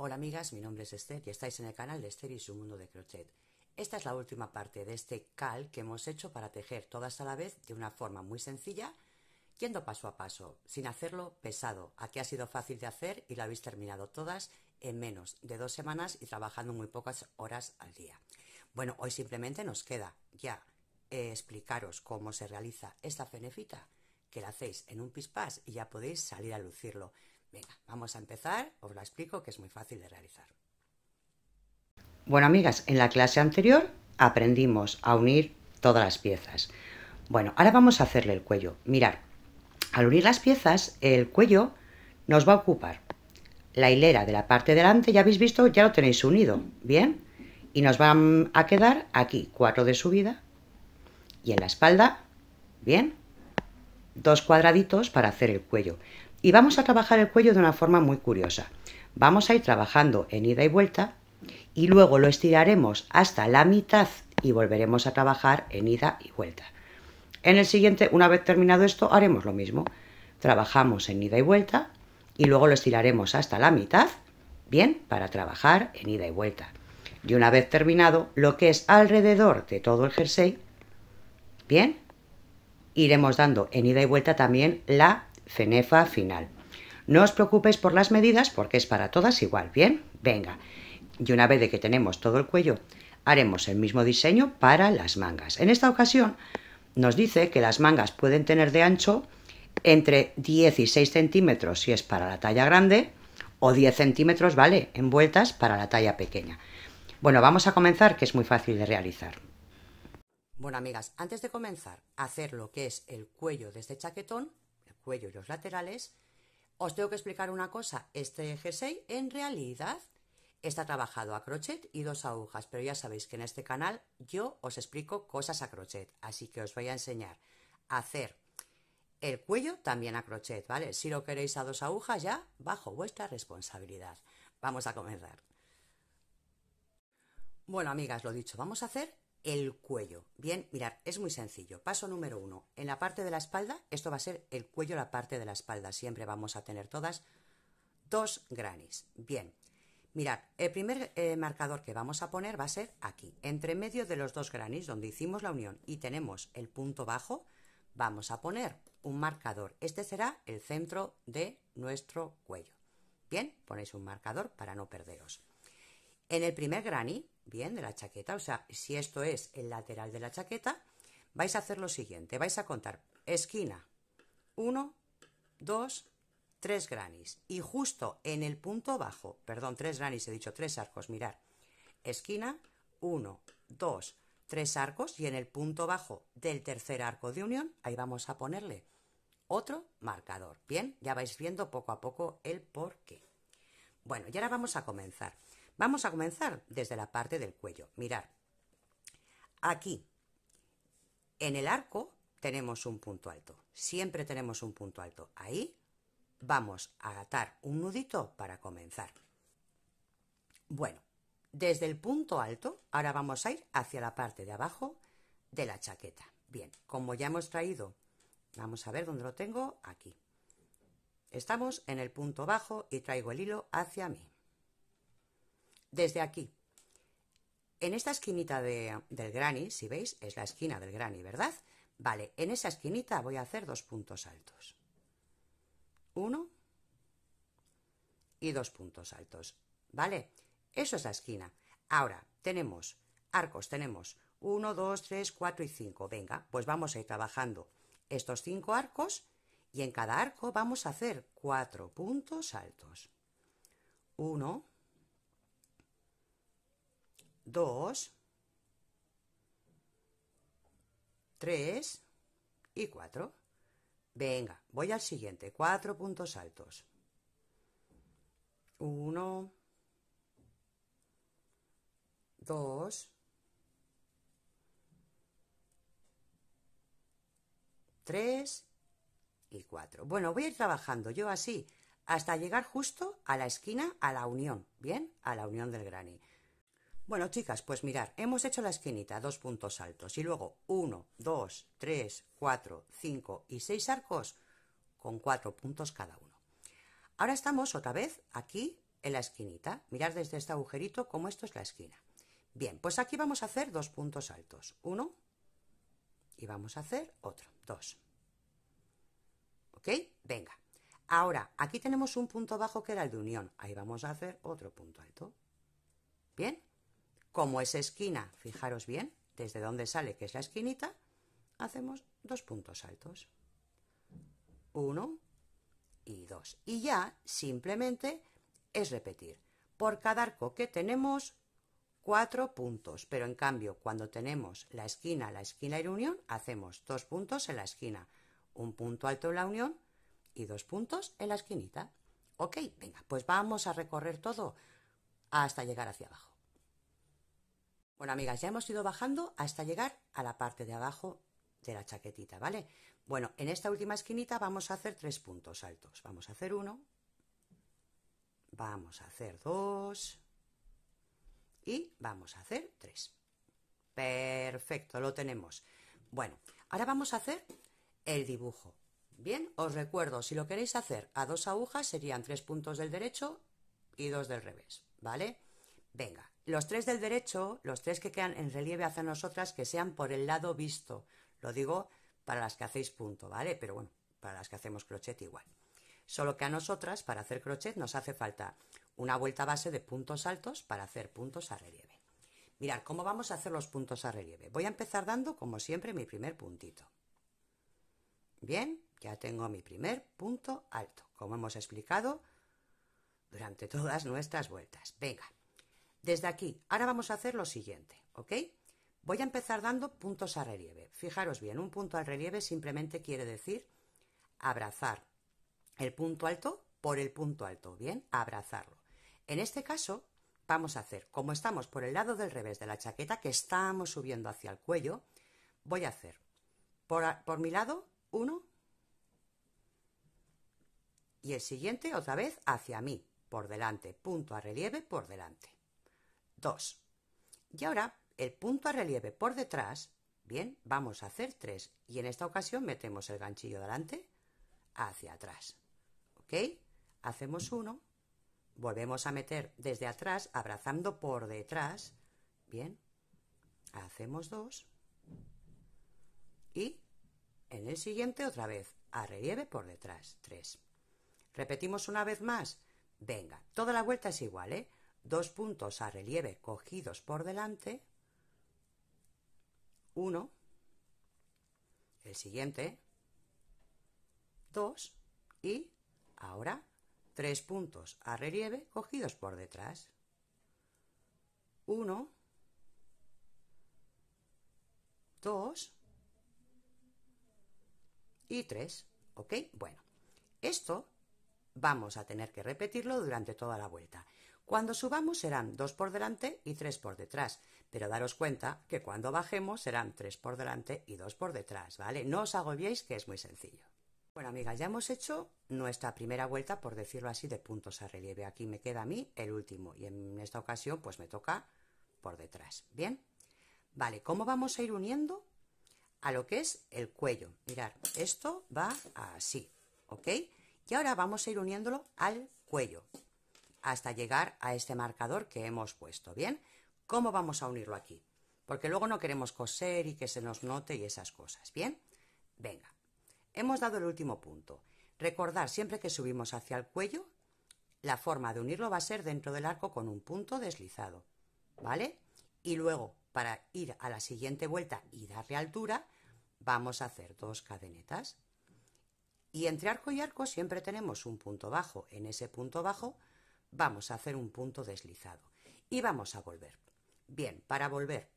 Hola amigas, mi nombre es Esther y estáis en el canal de Esther y su mundo de crochet. Esta es la última parte de este cal que hemos hecho para tejer todas a la vez de una forma muy sencilla, yendo paso a paso, sin hacerlo pesado. Aquí ha sido fácil de hacer y lo habéis terminado todas en menos de dos semanas y trabajando muy pocas horas al día. Bueno, hoy simplemente nos queda ya eh, explicaros cómo se realiza esta fenefita, que la hacéis en un pispás y ya podéis salir a lucirlo. Venga, vamos a empezar, os lo explico que es muy fácil de realizar. Bueno, amigas, en la clase anterior aprendimos a unir todas las piezas. Bueno, ahora vamos a hacerle el cuello. Mirar, al unir las piezas, el cuello nos va a ocupar la hilera de la parte delante, ya habéis visto, ya lo tenéis unido, ¿bien? Y nos van a quedar aquí cuatro de subida y en la espalda, ¿bien? Dos cuadraditos para hacer el cuello. Y vamos a trabajar el cuello de una forma muy curiosa. Vamos a ir trabajando en ida y vuelta y luego lo estiraremos hasta la mitad y volveremos a trabajar en ida y vuelta. En el siguiente, una vez terminado esto, haremos lo mismo. Trabajamos en ida y vuelta y luego lo estiraremos hasta la mitad, bien, para trabajar en ida y vuelta. Y una vez terminado, lo que es alrededor de todo el jersey, bien, iremos dando en ida y vuelta también la cenefa final. No os preocupéis por las medidas porque es para todas igual, ¿bien? Venga. Y una vez de que tenemos todo el cuello, haremos el mismo diseño para las mangas. En esta ocasión nos dice que las mangas pueden tener de ancho entre y 6 centímetros si es para la talla grande o 10 centímetros, ¿vale? Envueltas para la talla pequeña. Bueno, vamos a comenzar que es muy fácil de realizar. Bueno, amigas, antes de comenzar, a hacer lo que es el cuello de este chaquetón cuello y los laterales, os tengo que explicar una cosa. Este jersey, en realidad, está trabajado a crochet y dos agujas, pero ya sabéis que en este canal yo os explico cosas a crochet, así que os voy a enseñar a hacer el cuello también a crochet, ¿vale? Si lo queréis a dos agujas ya, bajo vuestra responsabilidad. Vamos a comenzar. Bueno, amigas, lo dicho, vamos a hacer el cuello. Bien, mirar es muy sencillo. Paso número uno, en la parte de la espalda, esto va a ser el cuello, la parte de la espalda, siempre vamos a tener todas dos granis. Bien, mirad, el primer eh, marcador que vamos a poner va a ser aquí, entre medio de los dos granis, donde hicimos la unión y tenemos el punto bajo, vamos a poner un marcador. Este será el centro de nuestro cuello. Bien, ponéis un marcador para no perderos. En el primer granny, bien, de la chaqueta, o sea, si esto es el lateral de la chaqueta, vais a hacer lo siguiente, vais a contar esquina 1, 2, tres granis y justo en el punto bajo, perdón, tres granis, he dicho tres arcos, mirar, esquina 1, 2, tres arcos y en el punto bajo del tercer arco de unión, ahí vamos a ponerle otro marcador. Bien, ya vais viendo poco a poco el por qué. Bueno, y ahora vamos a comenzar. Vamos a comenzar desde la parte del cuello. Mirar, aquí, en el arco, tenemos un punto alto. Siempre tenemos un punto alto. Ahí vamos a atar un nudito para comenzar. Bueno, desde el punto alto, ahora vamos a ir hacia la parte de abajo de la chaqueta. Bien, como ya hemos traído, vamos a ver dónde lo tengo, aquí. Estamos en el punto bajo y traigo el hilo hacia mí desde aquí. En esta esquinita del granny, si veis, es la esquina del granny, ¿verdad? Vale, en esa esquinita voy a hacer dos puntos altos. Uno y dos puntos altos, ¿vale? Eso es la esquina. Ahora, tenemos arcos, tenemos uno, dos, tres, cuatro, y cinco. Venga, pues vamos a ir trabajando estos cinco arcos y en cada arco vamos a hacer cuatro puntos altos. uno dos, tres y cuatro. Venga, voy al siguiente, Cuatro puntos altos. Uno Dos Tres y cuatro. Bueno, voy a ir trabajando yo así hasta llegar justo a la esquina, a la unión, ¿bien? A la unión del granny. Bueno, chicas, pues mirar, hemos hecho la esquinita, dos puntos altos, y luego uno dos tres cuatro cinco y seis arcos con cuatro puntos cada uno. Ahora estamos otra vez aquí en la esquinita. Mirad desde este agujerito como esto es la esquina. Bien, pues aquí vamos a hacer dos puntos altos. Uno y vamos a hacer otro, dos. ¿Ok? Venga. Ahora, aquí tenemos un punto bajo que era el de unión. Ahí vamos a hacer otro punto alto. ¿Bien? como es esquina, fijaros bien, desde donde sale, que es la esquinita, hacemos dos puntos altos. Uno y dos. Y ya simplemente es repetir. Por cada arco que tenemos, cuatro puntos. Pero en cambio, cuando tenemos la esquina, la esquina y la unión, hacemos dos puntos en la esquina. Un punto alto en la unión y dos puntos en la esquinita. Ok, venga, pues vamos a recorrer todo hasta llegar hacia abajo. Bueno, amigas, ya hemos ido bajando hasta llegar a la parte de abajo de la chaquetita, ¿vale? Bueno, en esta última esquinita vamos a hacer tres puntos altos. Vamos a hacer uno, vamos a hacer dos y vamos a hacer tres. Perfecto, lo tenemos. Bueno, ahora vamos a hacer el dibujo. Bien, os recuerdo, si lo queréis hacer a dos agujas serían tres puntos del derecho y dos del revés, ¿vale? Venga, los tres del derecho, los tres que quedan en relieve hacia nosotras, que sean por el lado visto. Lo digo para las que hacéis punto, ¿vale? Pero bueno, para las que hacemos crochet igual. Solo que a nosotras, para hacer crochet, nos hace falta una vuelta base de puntos altos para hacer puntos a relieve. Mirad, ¿cómo vamos a hacer los puntos a relieve? Voy a empezar dando, como siempre, mi primer puntito. Bien, ya tengo mi primer punto alto, como hemos explicado durante todas nuestras vueltas. Venga, desde aquí, ahora vamos a hacer lo siguiente, ¿ok? Voy a empezar dando puntos a relieve. Fijaros bien, un punto al relieve simplemente quiere decir abrazar el punto alto por el punto alto, ¿bien? Abrazarlo. En este caso, vamos a hacer, como estamos por el lado del revés de la chaqueta, que estamos subiendo hacia el cuello, voy a hacer por, por mi lado, uno, y el siguiente otra vez hacia mí, por delante, punto a relieve por delante. 2. Y ahora el punto a relieve por detrás, bien, vamos a hacer 3 y en esta ocasión metemos el ganchillo delante hacia atrás. ¿Ok? Hacemos 1, volvemos a meter desde atrás, abrazando por detrás, bien, hacemos 2 y en el siguiente otra vez a relieve por detrás, 3. Repetimos una vez más. Venga, toda la vuelta es igual, ¿eh? dos puntos a relieve cogidos por delante, uno, el siguiente, dos y ahora tres puntos a relieve cogidos por detrás, uno, dos y tres, ¿ok? Bueno, esto vamos a tener que repetirlo durante toda la vuelta. Cuando subamos serán dos por delante y tres por detrás, pero daros cuenta que cuando bajemos serán tres por delante y dos por detrás, ¿vale? No os agobiéis que es muy sencillo. Bueno, amigas, ya hemos hecho nuestra primera vuelta, por decirlo así, de puntos a relieve. Aquí me queda a mí el último y en esta ocasión pues me toca por detrás, ¿bien? Vale, ¿cómo vamos a ir uniendo? A lo que es el cuello. Mirad, esto va así, ¿ok? Y ahora vamos a ir uniéndolo al cuello hasta llegar a este marcador que hemos puesto. ¿Bien? ¿Cómo vamos a unirlo aquí? Porque luego no queremos coser y que se nos note y esas cosas. ¿Bien? Venga. Hemos dado el último punto. Recordar siempre que subimos hacia el cuello, la forma de unirlo va a ser dentro del arco con un punto deslizado. ¿Vale? Y luego, para ir a la siguiente vuelta y darle altura, vamos a hacer dos cadenetas. Y entre arco y arco siempre tenemos un punto bajo. En ese punto bajo vamos a hacer un punto deslizado y vamos a volver. Bien, para volver,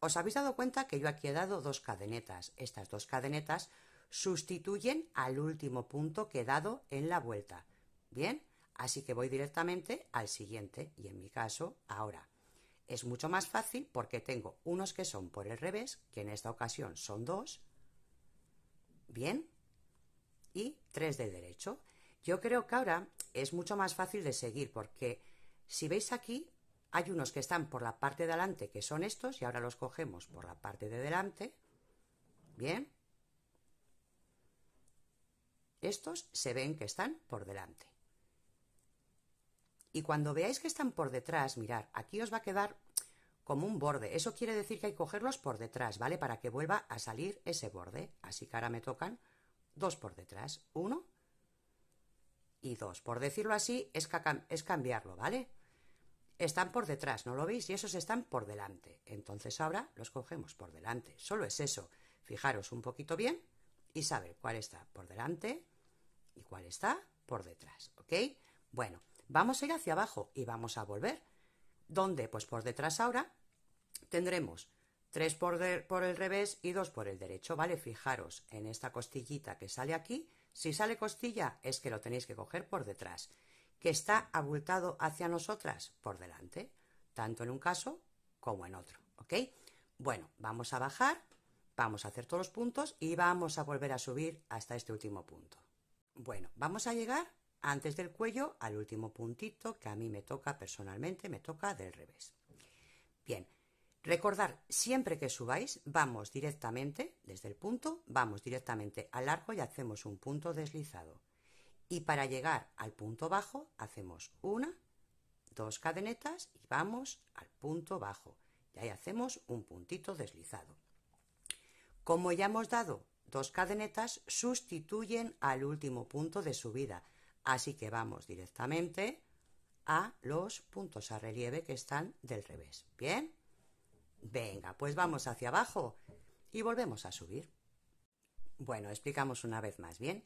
os habéis dado cuenta que yo aquí he dado dos cadenetas. Estas dos cadenetas sustituyen al último punto quedado en la vuelta. Bien, así que voy directamente al siguiente y en mi caso ahora. Es mucho más fácil porque tengo unos que son por el revés, que en esta ocasión son dos. Bien, y tres de derecho. Yo creo que ahora es mucho más fácil de seguir porque si veis aquí hay unos que están por la parte de delante que son estos y ahora los cogemos por la parte de delante. Bien. Estos se ven que están por delante. Y cuando veáis que están por detrás, mirar, aquí os va a quedar como un borde. Eso quiere decir que hay que cogerlos por detrás, ¿vale? Para que vuelva a salir ese borde. Así que ahora me tocan dos por detrás. Uno y dos, Por decirlo así, es, es cambiarlo, ¿vale? Están por detrás, ¿no lo veis? Y esos están por delante. Entonces ahora los cogemos por delante. Solo es eso. Fijaros un poquito bien y saber cuál está por delante y cuál está por detrás, ¿ok? Bueno, vamos a ir hacia abajo y vamos a volver. ¿Dónde? Pues por detrás ahora tendremos tres por, por, el revés y dos por el derecho, ¿vale? Fijaros en esta costillita que sale aquí, si sale costilla es que lo tenéis que coger por detrás, que está abultado hacia nosotras por delante, tanto en un caso como en otro, ¿ok? Bueno, vamos a bajar, vamos a hacer todos los puntos y vamos a volver a subir hasta este último punto. Bueno, vamos a llegar antes del cuello al último puntito que a mí me toca personalmente, me toca del revés. Bien, Recordar, siempre que subáis, vamos directamente, desde el punto, vamos directamente al arco y hacemos un punto deslizado. Y para llegar al punto bajo, hacemos una, dos cadenetas y vamos al punto bajo. Y ahí hacemos un puntito deslizado. Como ya hemos dado dos cadenetas, sustituyen al último punto de subida. Así que vamos directamente a los puntos a relieve que están del revés. Bien. Venga, pues vamos hacia abajo y volvemos a subir. Bueno, explicamos una vez más bien.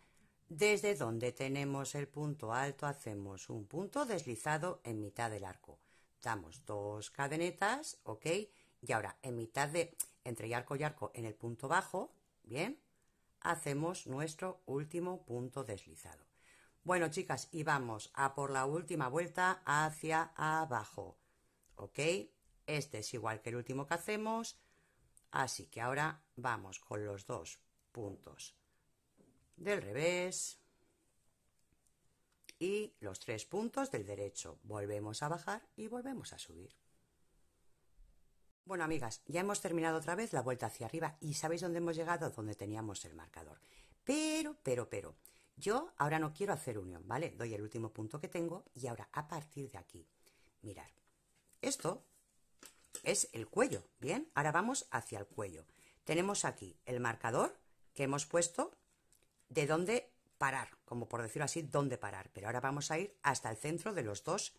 Desde donde tenemos el punto alto hacemos un punto deslizado en mitad del arco. Damos dos cadenetas, ¿ok? Y ahora en mitad de, entre arco y arco, en el punto bajo, ¿bien? Hacemos nuestro último punto deslizado. Bueno, chicas, y vamos a por la última vuelta hacia abajo. ¿Ok? Este es igual que el último que hacemos, así que ahora vamos con los dos puntos del revés y los tres puntos del derecho. Volvemos a bajar y volvemos a subir. Bueno, amigas, ya hemos terminado otra vez la vuelta hacia arriba y ¿sabéis dónde hemos llegado? Donde teníamos el marcador. Pero, pero, pero, yo ahora no quiero hacer unión, ¿vale? Doy el último punto que tengo y ahora a partir de aquí, mirar. Esto es el cuello, ¿bien? Ahora vamos hacia el cuello. Tenemos aquí el marcador que hemos puesto de dónde parar, como por decirlo así, dónde parar. Pero ahora vamos a ir hasta el centro de los dos,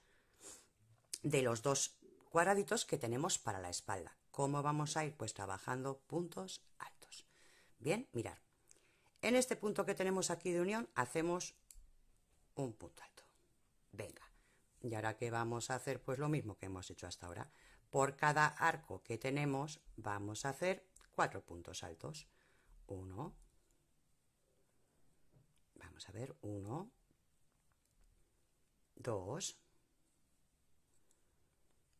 de los dos cuadraditos que tenemos para la espalda. ¿Cómo vamos a ir? Pues trabajando puntos altos. Bien, mirar. En este punto que tenemos aquí de unión hacemos un punto alto. Venga. Y ahora que vamos a hacer pues lo mismo que hemos hecho hasta ahora. Por cada arco que tenemos vamos a hacer cuatro puntos altos. Uno, vamos a ver, uno, dos,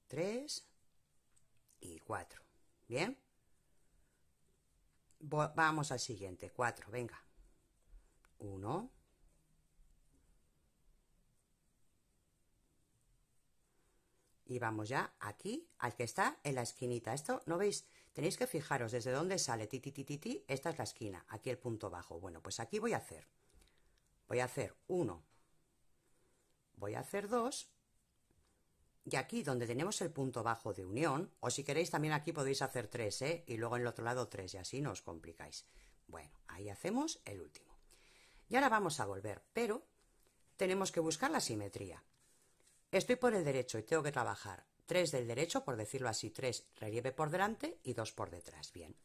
tres y cuatro. ¿Bien? Vamos al siguiente, cuatro, venga. Uno, Y vamos ya aquí al que está en la esquinita. Esto, ¿no veis? Tenéis que fijaros desde dónde sale ti, Esta es la esquina, aquí el punto bajo. Bueno, pues aquí voy a hacer. Voy a hacer uno. Voy a hacer dos. Y aquí donde tenemos el punto bajo de unión, o si queréis también aquí podéis hacer tres, ¿eh? Y luego en el otro lado tres, y así no os complicáis. Bueno, ahí hacemos el último. Y ahora vamos a volver, pero tenemos que buscar la simetría. Estoy por el derecho y tengo que trabajar 3 del derecho, por decirlo así, 3 relieve por delante y 2 por detrás. Bien.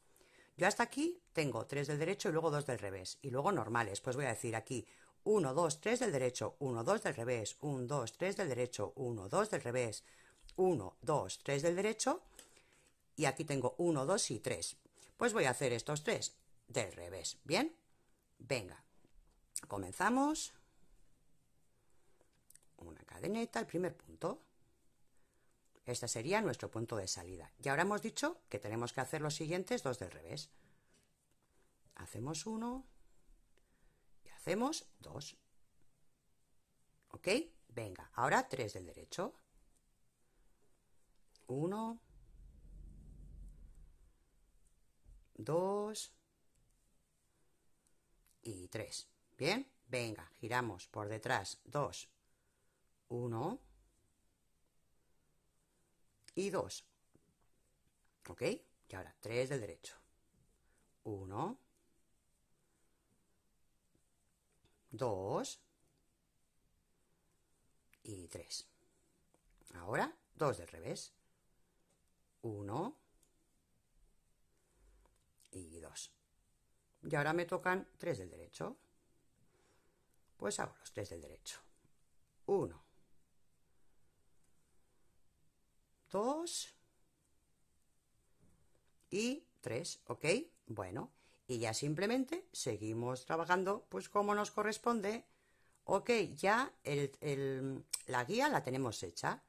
Yo hasta aquí tengo 3 del derecho y luego 2 del revés. Y luego normales. Pues voy a decir aquí 1, 2, 3 del derecho, 1, 2 del revés, 1, 2, 3 del derecho, 1, 2 del revés, 1, 2, 3 del derecho. Y aquí tengo 1, 2 y 3. Pues voy a hacer estos 3 del revés. Bien. Venga. Comenzamos una cadeneta, el primer punto. Este sería nuestro punto de salida. Y ahora hemos dicho que tenemos que hacer los siguientes dos del revés. Hacemos uno y hacemos dos. ¿Ok? Venga, ahora tres del derecho. Uno. Dos. Y tres. ¿Bien? Venga, giramos por detrás. Dos. 1 y 2. ¿Ok? Y ahora 3 del derecho. 1, 2 y 3. Ahora 2 del revés. 1 y 2. Y ahora me tocan 3 del derecho. Pues hago los 3 del derecho. 1, 2 y 3, ¿ok? Bueno, y ya simplemente seguimos trabajando pues como nos corresponde. Ok, ya la guía la tenemos hecha,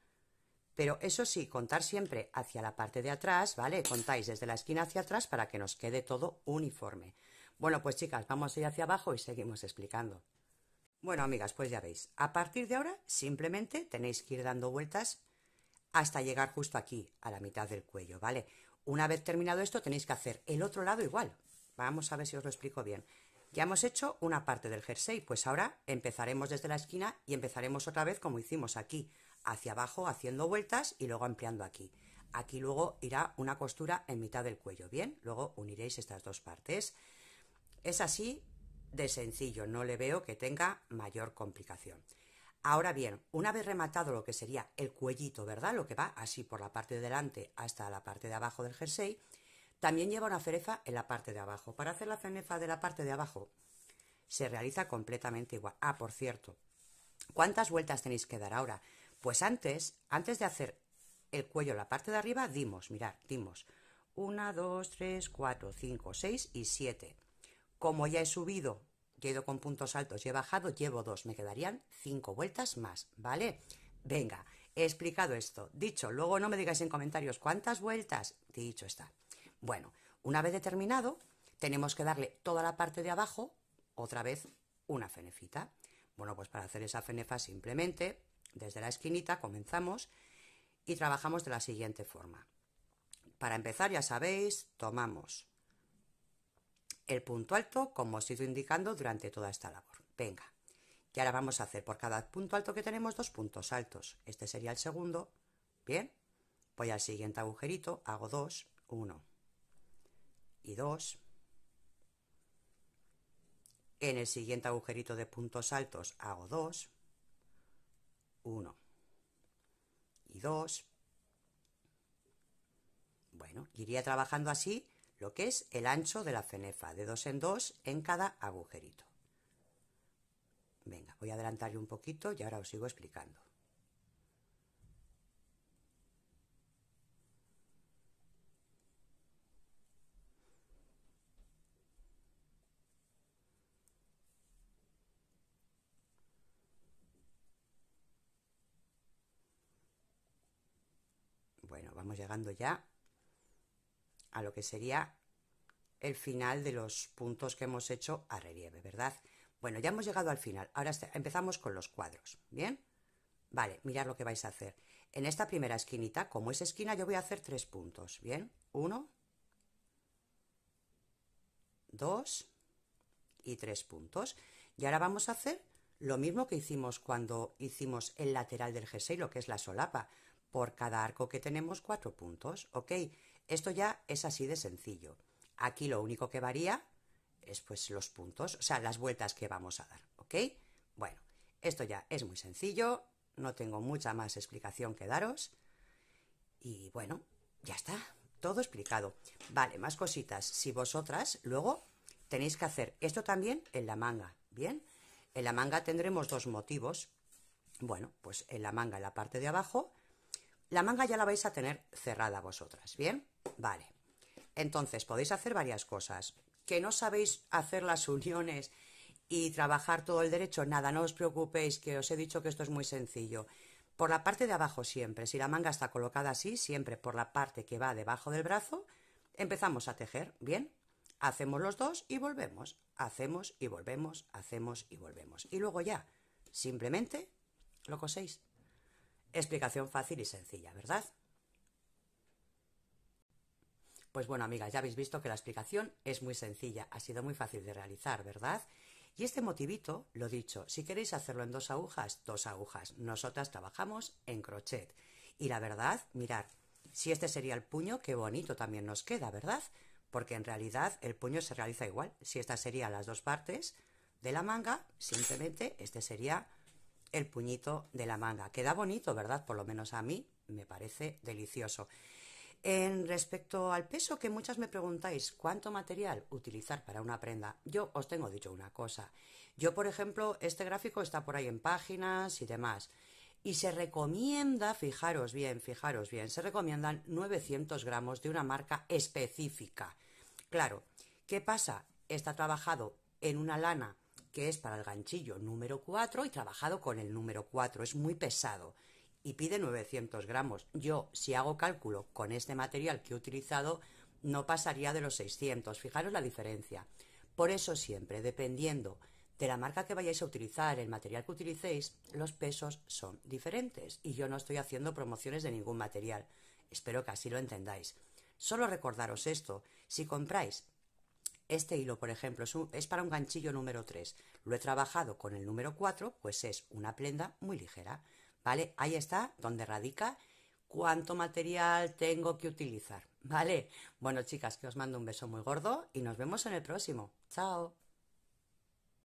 pero eso sí, contar siempre hacia la parte de atrás, ¿vale? Contáis desde la esquina hacia atrás para que nos quede todo uniforme. Bueno, pues chicas, vamos a ir hacia abajo y seguimos explicando. Bueno, amigas, pues ya veis, a partir de ahora simplemente tenéis que ir dando vueltas hasta llegar justo aquí, a la mitad del cuello, ¿vale? Una vez terminado esto tenéis que hacer el otro lado igual. Vamos a ver si os lo explico bien. Ya hemos hecho una parte del jersey, pues ahora empezaremos desde la esquina y empezaremos otra vez como hicimos aquí, hacia abajo haciendo vueltas y luego ampliando aquí. Aquí luego irá una costura en mitad del cuello, ¿bien? Luego uniréis estas dos partes. Es así de sencillo, no le veo que tenga mayor complicación. Ahora bien, una vez rematado lo que sería el cuellito, ¿verdad? Lo que va así por la parte de delante hasta la parte de abajo del jersey, también lleva una cenefa en la parte de abajo. Para hacer la cenefa de la parte de abajo se realiza completamente igual. Ah, por cierto, ¿cuántas vueltas tenéis que dar ahora? Pues antes, antes de hacer el cuello en la parte de arriba, dimos, mirad, dimos Una, dos, tres, cuatro, cinco, seis, y siete. Como ya he subido he ido con puntos altos y he bajado, llevo dos, me quedarían cinco vueltas más, ¿vale? Venga, he explicado esto. Dicho, luego no me digáis en comentarios cuántas vueltas, dicho está. Bueno, una vez determinado, tenemos que darle toda la parte de abajo, otra vez, una fenefita. Bueno, pues para hacer esa fenefa simplemente, desde la esquinita comenzamos y trabajamos de la siguiente forma. Para empezar, ya sabéis, tomamos el punto alto, como os he ido indicando durante toda esta labor. Venga, y ahora vamos a hacer por cada punto alto que tenemos dos puntos altos. Este sería el segundo, bien. Voy al siguiente agujerito, hago dos, uno y dos. En el siguiente agujerito de puntos altos hago dos, uno y dos. Bueno, iría trabajando así lo que es el ancho de la cenefa, de dos en dos en cada agujerito. Venga, voy a adelantar un poquito y ahora os sigo explicando. Bueno, vamos llegando ya a lo que sería el final de los puntos que hemos hecho a relieve, ¿verdad? Bueno, ya hemos llegado al final. Ahora empezamos con los cuadros, ¿bien? Vale, mirad lo que vais a hacer. En esta primera esquinita, como es esquina, yo voy a hacer tres puntos, ¿bien? Uno, dos y tres puntos. Y ahora vamos a hacer lo mismo que hicimos cuando hicimos el lateral del jersey, lo que es la solapa. Por cada arco que tenemos, cuatro puntos, ¿ok? Esto ya es así de sencillo. Aquí lo único que varía es pues los puntos, o sea, las vueltas que vamos a dar, ¿ok? Bueno, esto ya es muy sencillo, no tengo mucha más explicación que daros. Y bueno, ya está, todo explicado. Vale, más cositas. Si vosotras luego tenéis que hacer esto también en la manga, ¿bien? En la manga tendremos dos motivos. Bueno, pues en la manga, en la parte de abajo, la manga ya la vais a tener cerrada vosotras, ¿bien? Vale. Entonces, podéis hacer varias cosas. Que no sabéis hacer las uniones y trabajar todo el derecho, nada, no os preocupéis, que os he dicho que esto es muy sencillo. Por la parte de abajo siempre, si la manga está colocada así, siempre por la parte que va debajo del brazo, empezamos a tejer, ¿bien? Hacemos los dos y volvemos, hacemos y volvemos, hacemos y volvemos. Y luego ya, simplemente lo coséis. Explicación fácil y sencilla, ¿verdad? Pues bueno, amigas, ya habéis visto que la explicación es muy sencilla, ha sido muy fácil de realizar, ¿verdad? Y este motivito, lo dicho, si queréis hacerlo en dos agujas, dos agujas. Nosotras trabajamos en crochet. Y la verdad, mirad, si este sería el puño, qué bonito también nos queda, ¿verdad? Porque en realidad el puño se realiza igual. Si estas serían las dos partes de la manga, simplemente este sería el puñito de la manga. Queda bonito, ¿verdad? Por lo menos a mí me parece delicioso. En respecto al peso, que muchas me preguntáis, ¿cuánto material utilizar para una prenda? Yo os tengo dicho una cosa. Yo, por ejemplo, este gráfico está por ahí en páginas y demás. Y se recomienda, fijaros bien, fijaros bien, se recomiendan 900 gramos de una marca específica. Claro, ¿qué pasa? Está trabajado en una lana que es para el ganchillo número 4 y trabajado con el número 4. Es muy pesado y pide 900 gramos. Yo, si hago cálculo con este material que he utilizado, no pasaría de los 600. Fijaros la diferencia. Por eso siempre, dependiendo de la marca que vayáis a utilizar, el material que utilicéis, los pesos son diferentes. Y yo no estoy haciendo promociones de ningún material. Espero que así lo entendáis. Solo recordaros esto, si compráis este hilo, por ejemplo, es, para un ganchillo número 3. Lo he trabajado con el número 4, pues es una prenda muy ligera. ¿Vale? Ahí está donde radica cuánto material tengo que utilizar. ¿Vale? Bueno, chicas, que os mando un beso muy gordo y nos vemos en el próximo. Chao.